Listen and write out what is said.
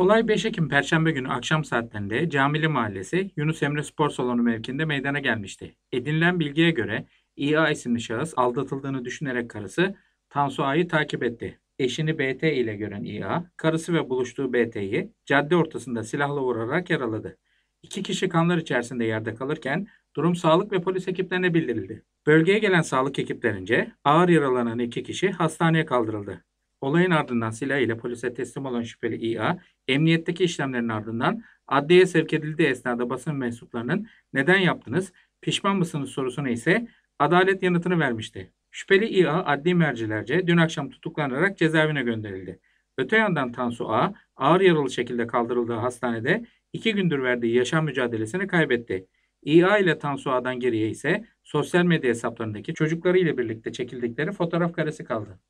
Olay 5 Ekim Perşembe günü akşam saatlerinde Camili Mahallesi Yunus Emre Spor Salonu mevkinde meydana gelmişti. Edinilen bilgiye göre İA isimli şahıs aldatıldığını düşünerek karısı Tansu A'yı takip etti. Eşini BT ile gören İA, karısı ve buluştuğu BT'yi cadde ortasında silahla vurarak yaraladı. İki kişi kanlar içerisinde yerde kalırken durum sağlık ve polis ekiplerine bildirildi. Bölgeye gelen sağlık ekiplerince ağır yaralanan iki kişi hastaneye kaldırıldı. Olayın ardından silah ile polise teslim olan şüpheli İA, emniyetteki işlemlerin ardından adliyeye sevk edildiği esnada basın mensuplarının neden yaptınız, pişman mısınız sorusuna ise adalet yanıtını vermişti. Şüpheli İA adli mercilerce dün akşam tutuklanarak cezaevine gönderildi. Öte yandan Tansu A ağır yaralı şekilde kaldırıldığı hastanede iki gündür verdiği yaşam mücadelesini kaybetti. İA ile Tansu A'dan geriye ise sosyal medya hesaplarındaki çocuklarıyla birlikte çekildikleri fotoğraf karesi kaldı.